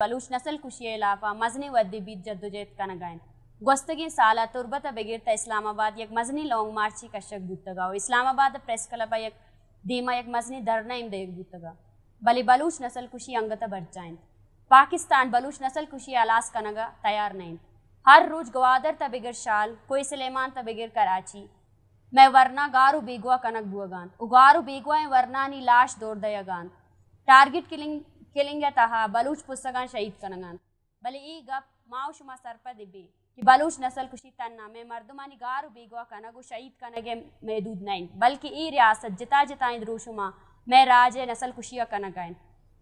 बलूच नसल खुशी इलाफ़ा मजनी वदी बीत जद्दोजहद का नगाइन गस्तगी साला तुरबत बगिरता इस्लामाबाद यक मजनी मार्च ही कशक दूतगा इस्लामाबाद प्रेस क्लब यक दीमा यक मजनी धरना इम देख दूतगा भले बलूच नसल खुशी अंगत जाए पाकिस्तान बलूच नसल खुशी आलास कनगा तैयार नहीं हर रोज गवादर तबिगर शाल कोई सलेमान तबिगर कराची मैं वरना गारू बेगुआ कनक बुआ गांत उगारू बेगुआ वरना नी लाश दौड़ दया गांत टारगेट किलिंग केलिंग तहा बलूच पुस्तक शहीद कनगान පුස්සගන් ई गप බල शुमा सर्प दिबी कि बलूच नसल खुशी तन्ना में मर्दमानी गार बीगवा कनगु शहीद कनगे महदूद नाइन बल्कि ई रियासत जिता जिताएं द्रूशुमा मैं राज नस्ल कुशिया कनगाइन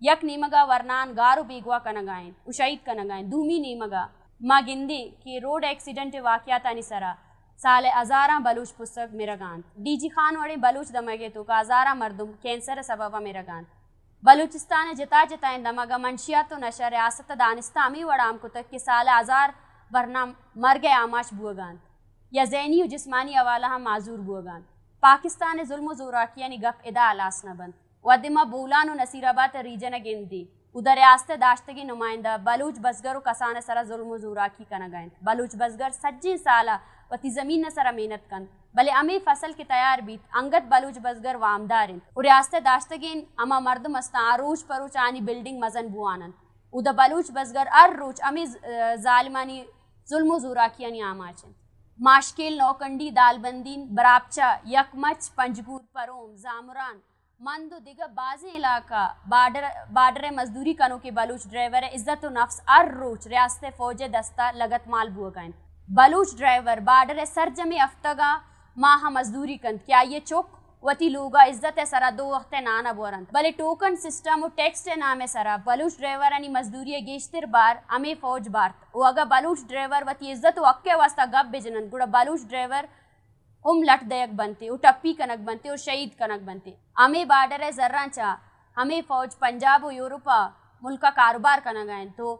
यक नीमगा वरनान गारु बीगवा कनगाइन उशहीद कनगाइन धूमी नीमगा माँ गिंदी कि रोड एक्सीडेंट वाकया तनिसरा साले हज़ारा बलूच पुस्तक मेरा डी जी खान वड़े बलूच दमगे तो का हज़ारा मर्दुम कैंसर सबबा मेरा गांत बलूचिस्तान जता जताएं दमग मंशिया तो नशा रियासत दानस्तामी वड़ाम कुतक के साल आज़ार वरना मर गए आमाश बुअगान या जैनी व जिसमानी अवाला हम माजूर बुअगान पाकिस्तान जुल्म किया नि गप इदा अलास न बन वदिमा बोलान नसीराबाद रीजन गिंदी उधर रियासत की नुमाइंदा बलूच बसगर कसान सरा जुल्म की कन गए बलूच बसगर सज्जी साला वती ज़मीन सरा मेहनत कन भले अमी फसल की तैयार बीत अंगत बलूच बजगर वामदारिन उरियास्ते दाश्तगिन अमा मर्द मस्त आरूच परूच आनी बिल्डिंग मजन बुआनन उद बलूच बजगर अर रूच अमी जालिमानी जुल्म जुराकियानी आमाचन माशकेल नौकंडी दालबंदीन बरापचा यकमच पंजगूर परोम जामरान मंद दिग बाजी इलाका बाडर बाडर मजदूरी कनो के बलूच ड्राइवर इज्जत नफ्स अर रोच रियात फौज दस्ता लगत माल बुआ गए बलूच ड्राइवर बाडर सरजमी अफ्तगा माह मजदूरी कंद क्या ये चुक वती लूगा इज्जत है सरा दो वक्त नाना बोरंत भले टोकन सिस्टम और टैक्स नाम है सरा बलूच ड्राइवर यानी मजदूरी गेश्तिर बार अमे फौज बार वो अगर बलूच ड्राइवर वती इज्जत अक्के वास्ता गप बेजनंत गुड़ा बलूच ड्राइवर उम लट दयक बनते वो टप्पी कनक बनते और शहीद कनक बनते अमे बार्डर है जर्रा चा हमें फौज पंजाब और यूरोपा मुल्क का कारोबार आए तो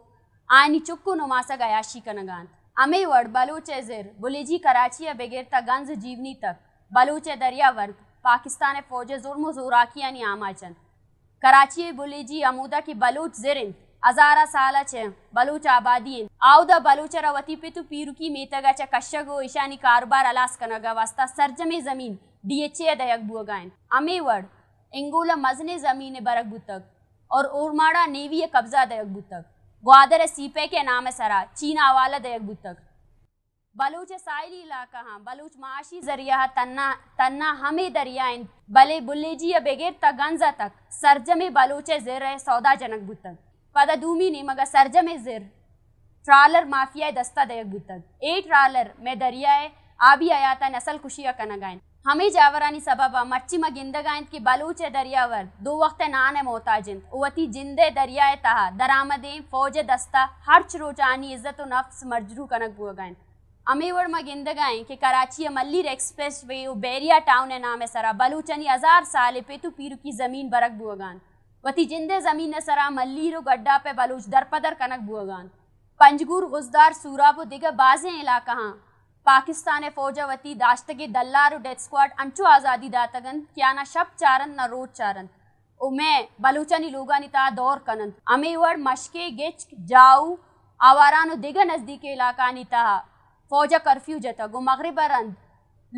आनी नुमा नुमासा गयाशी आंत अमेवड़ बलूचे ज़िर बुलिजी कराची बगेरता गंज जीवनी तक बलूचे दरिया दरियावर्द पाकिस्तान फ़ौज जुर्म जुराकिया नि आमाचन कराची बुलिजी अमूदा की बलूच ज़रिन हज़ारा साल छ बलूच आबादी आउद बलूच रवती पितु की मेतगा च कश्यगो ईशानी कारोबार अलास कनगा वास्ता सरजमे ज़मीन डी एच ए दयक बुअगायन अमेवड़ इंगोला मजने ज़मीन बरक बुतक और उर्माड़ा नेवी कब्ज़ा दयक बुतक वादर सीपे के नाम सरा चीना वाला दयक बुतक बलूच साइली इलाका हाँ बलूच माशी जरिया हाँ, तन्ना तन्ना हमें दरिया इन बले बुल्लेजी या बेगेर तगंजा तक सरजमे बलूच जिर है सौदा जनक बुतक पदा दूमी ने मगर सरजमे जिर ट्रालर माफिया दस्ता दयक बुतक ए ट्रालर में दरिया है आबी आया था नसल खुशिया का नगा हमी जावरानी मच्छी मच्ची गायंत की बलूच दरियावर दो वक्त नान मोहताजिंत उवती जिंदे दरियाए तहा दरामदे फौज दस्ता हर्च चरोचानी इज्जत नफ्स मजरू कनक बुअगांत अमीवर गायें के Karachi Malir expressway Baldia town है नाम है सरा बलूचनी हजार साल पेतु पीरू की जमीन बरक बुअगान वती जिंदे जमीन है सरा मल्लिर गड्ढा पे बलूच दरपदर कनक बुअगान पंजगूर गुजदार वो दिग बाजें इलाका हाँ, पाकिस्तान फौज वती दाश्तगी दल्लार डेथ स्क्वाड अंचु आजादी दातगन क्या शब चारन न रोज चारन उमे बलूचनी लूगानी ता दौर कनंत अमीवड़ मशके गिच जाऊ आवारानु दिग नजदीक इलाका निता फौज कर्फ्यू जता गु मगरिबरंद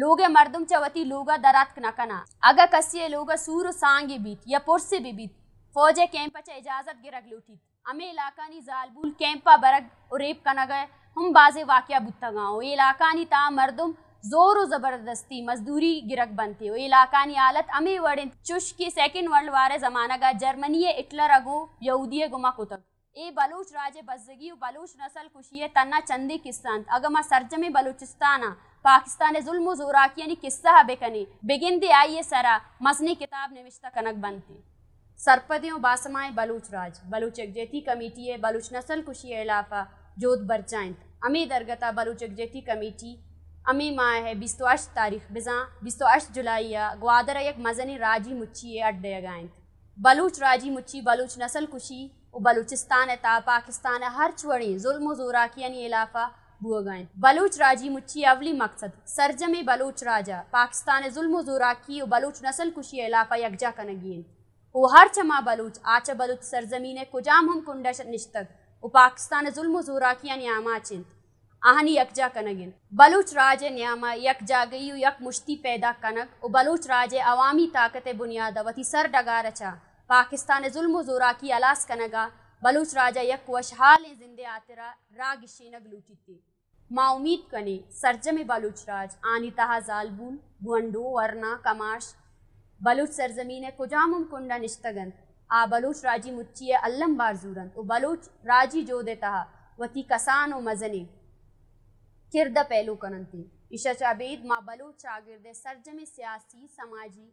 लोगे मर्दम चवती लूगा दरात नकना अग कसिय लूगा सूर सांगी बीत या पुरसी भी बीत फौज कैंप इजाजत गिरग लूटी अमे इलाका नि जालबुल कैंपा बरग उरेप कनगा हम बाज़ वाक़ बुत्ता ये इलाकानी ता मरदम जोर ज़बरदस्ती मजदूरी गिरक बनते हो इलाकानी आलत अमे वड़े चुश की सेकेंड वर्ल्ड वार ज़माना का जर्मनी इटलर अगो यहूदी गुमा कुतक ए बलूच राजे बजगी बलूच नसल खुशी तना चंदी किस्तान अगमा सरजमे बलूचिस्ताना पाकिस्तान जुल्म जोराकी यानी किस्सा बेकनी बेगिंदे आइए सरा मसनी किताब निविश्ता कनक बनती सरपदियों बासमाए बलूच राज बलूच एक कमेटी है बलूच नसल खुशी इलाफा जोत बरचाइंत અમે દરગતા બલુચ એક્ઝેક્ટિવ કમિટી અમે માએ બીસ્તો અષ્ટ तारीख बिजा બીસ્તો અષ્ટ જુલાઈયા ગ્વાદર એક મઝની રાજી મુચ્છી અડ્ડે ગાયંત बलूच राजी मुच्छी बलूच नसल कुशी और बलूचिस्तान है ता पाकिस्तान है हर चुड़ी जुल्म जोरा की यानी इलाफा बुआ गायन बलूच राजी मुच्छी अवली मकसद सरजम बलूच राजा पाकिस्तान जुल्म जोरा की और बलूच नसल कुशी इलाफा यकजा कनगीन वो हर चमा बलूच आचा बलूच सरजमीन कुजाम हम कुंडा निश्तक و पाकिस्तान जुल्म जूराकिया न्यामा चिंत आहनी यकजा कनगिन बलूच राज न्यामा यक यकजागई यक मुश्ती पैदा कनक उ बलूच राज अवामी ताकत बुनियाद वती सर डगा रचा पाकिस्तान जुल्म जूराकी अलास कनगा बलूच राजा यक वशहाल जिंदे आतरा रागिशी नगलूटी थी माँ उम्मीद कने सरजम बलूच राज आनी तहा जालबून भुंडो वरना कमाश बलूच सरजमीन कुजाम कुंडा निश्तगंत आ बलूच राजी मुच्ची अल्लम बारजूरन तो बलूच राजी जो देता वती कसान कसानो मजने किरद पहलू करनते ईशा चाबेद माँ बलूच शागिर्द सरजम सियासी समाजी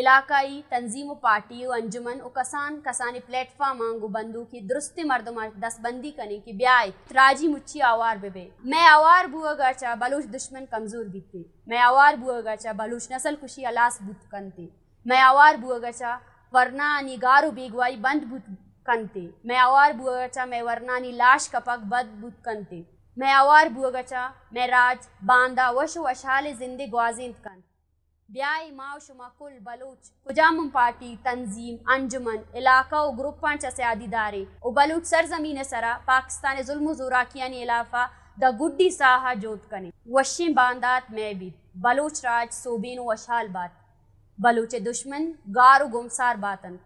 इलाकाई तंजीम व पार्टी व अंजुमन व कसान कसानी प्लेटफार्म आंगू बंदू की दुरुस्त मर्दमा दसबंदी करने की ब्याय त्राजी मुच्छी आवार बेबे मैं आवार बुआ गर्चा बलूच दुश्मन कमजोर बीते मैं आवार बुआ गर्चा बलूच नसल खुशी अलास बुत कंते मैं आवार बुआ गर्चा वर्णानि गारु बिगवाई बंद भूत कंते मैं आवार बुअगचा मैं वरना वर्णानि लाश कपक बद भूत कंते मैं आवार बुअगचा मैं राज बांदा वश वशाले जिंदे ग्वाजिंत कंत ब्याय शुमा कुल बलूच कुजाम पार्टी तंजीम अंजुमन इलाका और ग्रुप पांच पंच असादीदारे व बलूच सरजमीन सरा पाकिस्तान जुल्म जुरा कियानी इलाफा द गुड्डी साहा जोत कने वशी बांदात मैं भी बलूच राज सोबीन वशाल बात बलूचे दुश्मन गार गुमसार बातन